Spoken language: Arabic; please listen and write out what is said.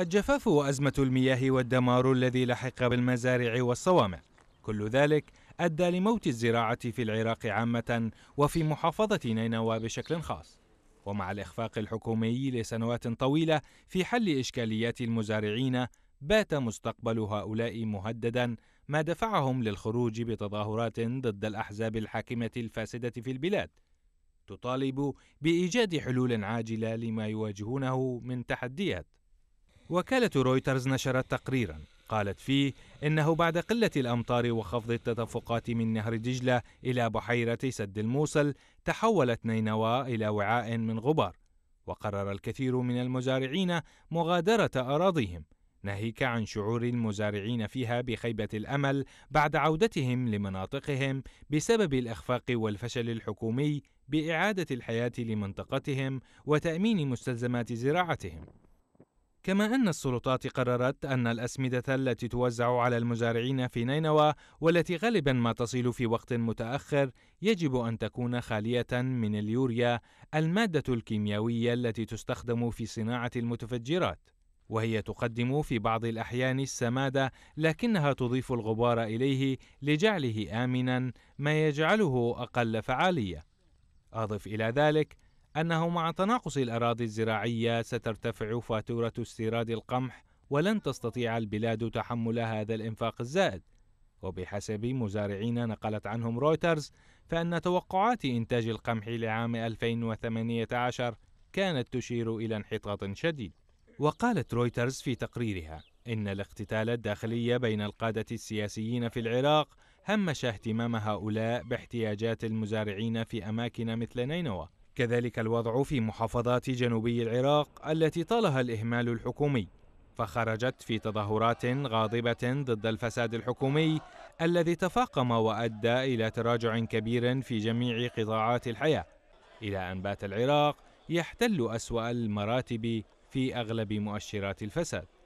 الجفاف وأزمة المياه والدمار الذي لحق بالمزارع والصوامع كل ذلك أدى لموت الزراعة في العراق عامة وفي محافظة نينوى بشكل خاص ومع الإخفاق الحكومي لسنوات طويلة في حل إشكاليات المزارعين بات مستقبل هؤلاء مهددا ما دفعهم للخروج بتظاهرات ضد الأحزاب الحاكمة الفاسدة في البلاد تطالب بإيجاد حلول عاجلة لما يواجهونه من تحديات وكالة رويترز نشرت تقريرا قالت فيه إنه بعد قلة الأمطار وخفض التدفقات من نهر دجلة إلى بحيرة سد الموصل تحولت نينوى إلى وعاء من غبار وقرر الكثير من المزارعين مغادرة أراضيهم ناهيك عن شعور المزارعين فيها بخيبة الأمل بعد عودتهم لمناطقهم بسبب الإخفاق والفشل الحكومي بإعادة الحياة لمنطقتهم وتأمين مستلزمات زراعتهم كما أن السلطات قررت أن الأسمدة التي توزع على المزارعين في نينوى والتي غالبا ما تصل في وقت متأخر يجب أن تكون خالية من اليوريا المادة الكيميائية التي تستخدم في صناعة المتفجرات وهي تقدم في بعض الأحيان السماد لكنها تضيف الغبار إليه لجعله آمنا ما يجعله أقل فعالية أضف إلى ذلك أنه مع تناقص الأراضي الزراعية سترتفع فاتورة استيراد القمح ولن تستطيع البلاد تحمل هذا الإنفاق الزائد وبحسب مزارعين نقلت عنهم رويترز فإن توقعات إنتاج القمح لعام 2018 كانت تشير إلى انحطاط شديد وقالت رويترز في تقريرها إن الاقتتال الداخلي بين القادة السياسيين في العراق همش اهتمام هؤلاء باحتياجات المزارعين في أماكن مثل نينوى كذلك الوضع في محافظات جنوبي العراق التي طالها الإهمال الحكومي فخرجت في تظاهرات غاضبة ضد الفساد الحكومي الذي تفاقم وأدى إلى تراجع كبير في جميع قطاعات الحياة إلى أن بات العراق يحتل أسوأ المراتب في أغلب مؤشرات الفساد